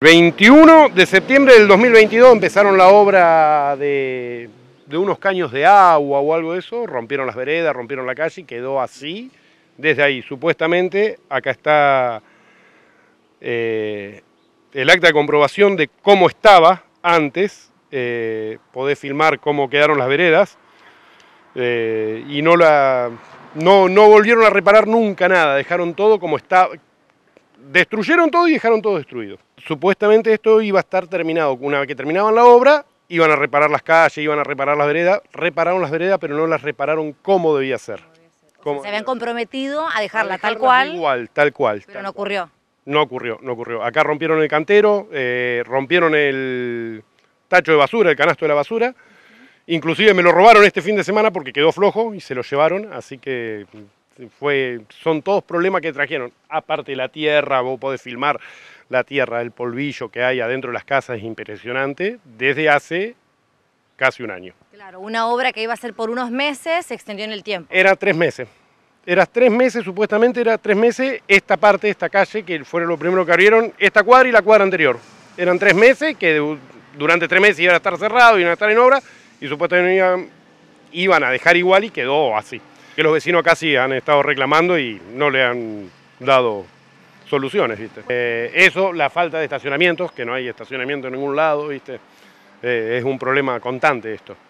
21 de septiembre del 2022 empezaron la obra de, unos caños de agua o algo de eso, rompieron las veredas, rompieron la calle y quedó así. Desde ahí, supuestamente, acá está eh, el acta de comprobación de cómo estaba antes. Eh, filmar cómo quedaron las veredas eh, y no la... No, no volvieron a reparar nunca nada, dejaron todo como, está, destruyeron todo y dejaron todo destruido. Supuestamente esto iba a estar terminado. Una vez que terminaban la obra, iban a reparar las calles, iban a reparar las veredas. Repararon las veredas, pero no las repararon como debía ser. se habían comprometido a dejarla, tal cual. Igual, tal cual. Pero no ocurrió. No ocurrió, no ocurrió. Acá rompieron el cantero, eh, rompieron el tacho de basura, el canasto de la basura. Inclusive me lo robaron este fin de semana porque quedó flojo y se lo llevaron, así que fue, son todos problemas que trajeron. Aparte la tierra, vos podés filmar la tierra, el polvillo que hay adentro de las casas es impresionante desde hace casi un año. Claro, una obra que iba a ser por unos meses se extendió en el tiempo. Era tres meses. Era tres meses, supuestamente era tres meses, esta parte, de esta calle, que fueron lo primero que abrieron, esta cuadra y la cuadra anterior. Eran tres meses, que durante tres meses iban a estar cerrado, iban a estar en obra, y supuestamente iban a dejar igual y quedó así que los vecinos casi han estado reclamando y no le han dado soluciones, eh, eso, la falta de estacionamientos, que no hay estacionamiento en ningún lado, ¿viste? Eh, es un problema constante esto.